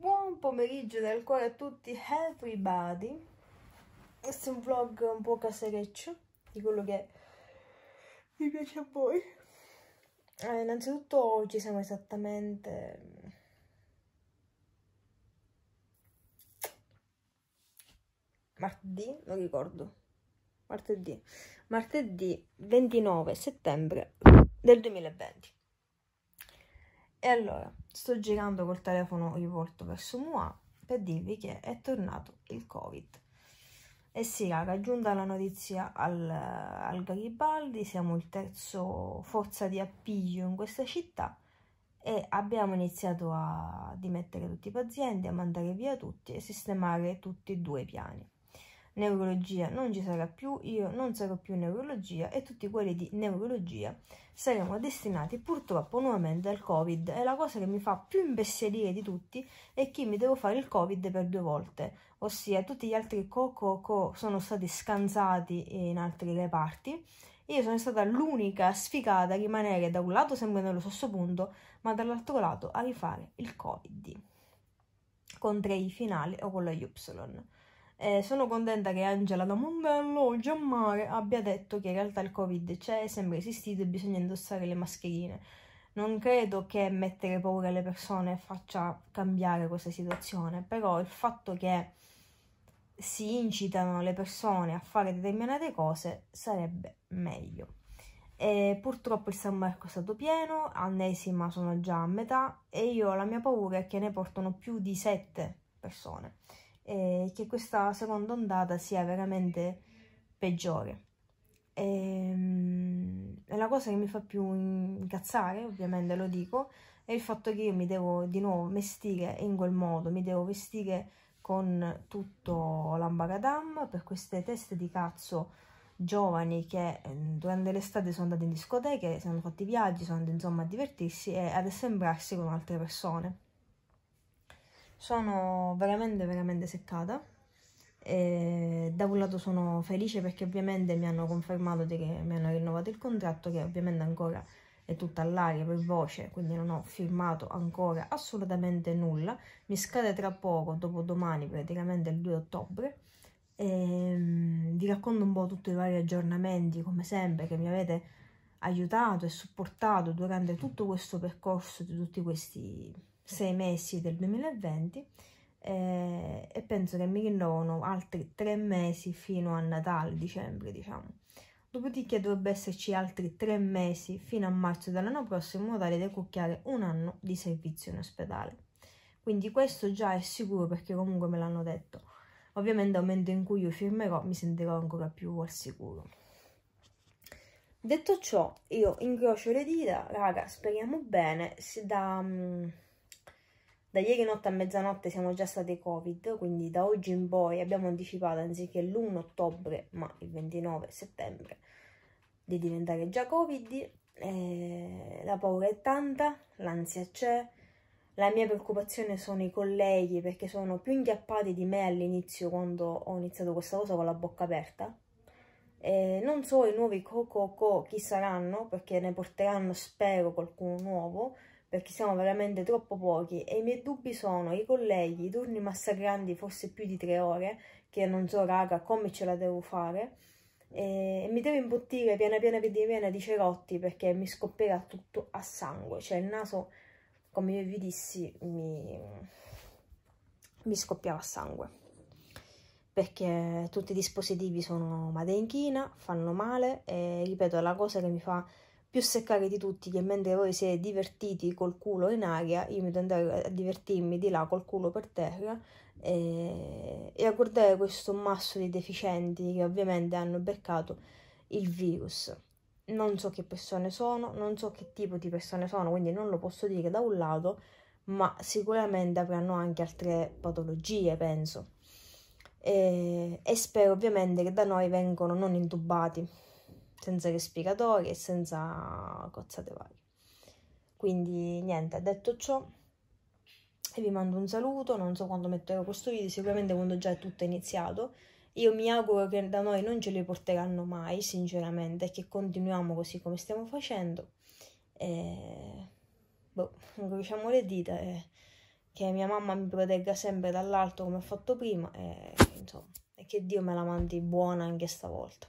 Buon pomeriggio dal cuore a tutti, everybody. Questo è un vlog un po' casereccio di quello che mi piace a voi. Eh, innanzitutto oggi siamo esattamente... Martedì? Non ricordo. Martedì. Martedì 29 settembre del 2020. E allora, sto girando col telefono rivolto verso Mua per dirvi che è tornato il Covid. E sì, raga, è giunta la notizia al, al Garibaldi, siamo il terzo forza di appiglio in questa città e abbiamo iniziato a dimettere tutti i pazienti, a mandare via tutti e sistemare tutti e due i piani neurologia non ci sarà più, io non sarò più in neurologia e tutti quelli di neurologia saremo destinati purtroppo nuovamente al covid e la cosa che mi fa più imbestialire di tutti è che mi devo fare il covid per due volte, ossia tutti gli altri co-co-co sono stati scansati in altri reparti io sono stata l'unica sfigata a rimanere da un lato sempre nello stesso punto, ma dall'altro lato a rifare il Covid con tre i finali o con la Y. Eh, sono contenta che Angela da Mondello o Giammare abbia detto che in realtà il covid c'è, è sempre esistito e bisogna indossare le mascherine. Non credo che mettere paura alle persone faccia cambiare questa situazione, però il fatto che si incitano le persone a fare determinate cose sarebbe meglio. E purtroppo il San Marco è stato pieno, annesima sono già a metà e io la mia paura è che ne portano più di 7 persone e che questa seconda ondata sia veramente peggiore. E, ehm, è la cosa che mi fa più incazzare, ovviamente lo dico, è il fatto che io mi devo di nuovo vestire in quel modo, mi devo vestire con tutto l'ambaradam per queste teste di cazzo giovani che ehm, durante l'estate sono andati in discoteche, si sono fatti viaggi, sono andati insomma a divertirsi e ad assembrarsi con altre persone sono veramente veramente seccata e da un lato sono felice perché ovviamente mi hanno confermato che mi hanno rinnovato il contratto che ovviamente ancora è tutta all'aria per voce quindi non ho firmato ancora assolutamente nulla mi scade tra poco dopo domani praticamente il 2 ottobre e ehm, vi racconto un po' tutti i vari aggiornamenti come sempre che mi avete aiutato e supportato durante tutto questo percorso di tutti questi sei mesi del 2020 eh, e penso che mi rinnovano altri tre mesi fino a Natale, dicembre diciamo. Dopodiché dovrebbe esserci altri tre mesi fino a marzo dell'anno prossimo in modo tale da cucchiare un anno di servizio in ospedale. Quindi questo già è sicuro perché comunque me l'hanno detto. Ovviamente al momento in cui io firmerò mi sentirò ancora più al sicuro. Detto ciò, io incrocio le dita, raga, speriamo bene, da... Da ieri notte a mezzanotte siamo già stati Covid, quindi da oggi in poi abbiamo anticipato anziché l'1 ottobre, ma il 29 settembre, di diventare già Covid. Eh, la paura è tanta, l'ansia c'è, la mia preoccupazione sono i colleghi perché sono più inghiappati di me all'inizio quando ho iniziato questa cosa con la bocca aperta. Eh, non so i nuovi co, co, co chi saranno, perché ne porteranno spero qualcuno nuovo, perché siamo veramente troppo pochi e i miei dubbi sono i colleghi, i turni massacranti forse più di tre ore, che non so raga come ce la devo fare, e, e mi devo imbottire piena piena piena piena di cerotti perché mi scoppierà tutto a sangue, cioè il naso, come vi dissi, mi, mi scoppiava a sangue perché tutti i dispositivi sono made in China, fanno male e ripeto la cosa che mi fa più seccare di tutti che mentre voi siete divertiti col culo in aria, io mi devo andare a divertirmi di là col culo per terra e, e a guardare questo masso di deficienti che ovviamente hanno beccato il virus. Non so che persone sono, non so che tipo di persone sono, quindi non lo posso dire da un lato, ma sicuramente avranno anche altre patologie, penso. E, e spero ovviamente che da noi vengano non intubati senza respiratori e senza cozzate varie. Quindi niente, detto ciò, vi mando un saluto, non so quando metterò questo video, sicuramente quando già è tutto iniziato. Io mi auguro che da noi non ce li porteranno mai, sinceramente, e che continuiamo così come stiamo facendo. E... Boh, incrociamo le dita e che mia mamma mi protegga sempre dall'alto come ho fatto prima e, insomma, e che Dio me la mandi buona anche stavolta.